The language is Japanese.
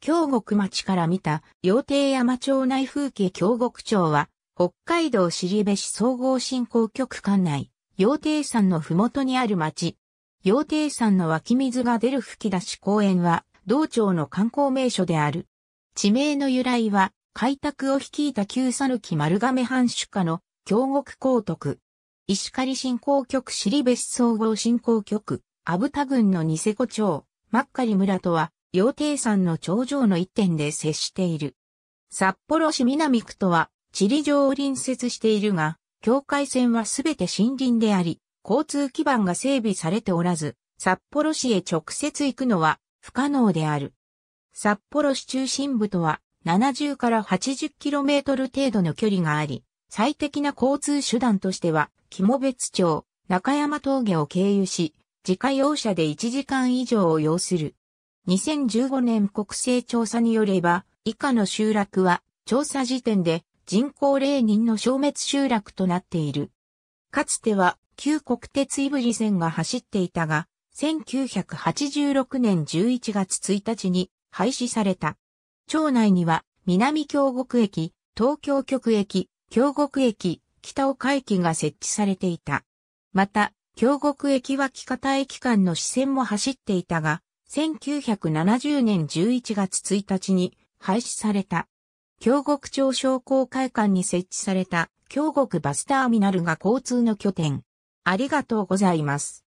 京極町から見た、羊蹄山町内風景京極町は、北海道尻部市総合振興局管内、羊蹄山のふもとにある町。羊蹄山の湧き水が出る吹き出し公園は、道庁の観光名所である。地名の由来は、開拓を率いた旧讃岐丸亀藩主家の京極公徳。石狩振興局尻部市総合振興局、阿武田郡のニセコ町、マッカリ村とは、羊蹄山の頂上の一点で接している。札幌市南区とは、地理上を隣接しているが、境界線はすべて森林であり、交通基盤が整備されておらず、札幌市へ直接行くのは不可能である。札幌市中心部とは70から 80km 程度の距離があり、最適な交通手段としては、肝別町、中山峠を経由し、自家用車で1時間以上を要する。2015年国勢調査によれば、以下の集落は、調査時点で人口0人の消滅集落となっている。かつては、旧国鉄いぶり線が走っていたが、1986年11月1日に廃止された。町内には、南京極駅、東京局駅、京極駅、北岡駅が設置されていた。また、京極駅は北方駅間の支線も走っていたが、1970年11月1日に廃止された。京極町商工会館に設置された京極バスターミナルが交通の拠点。ありがとうございます。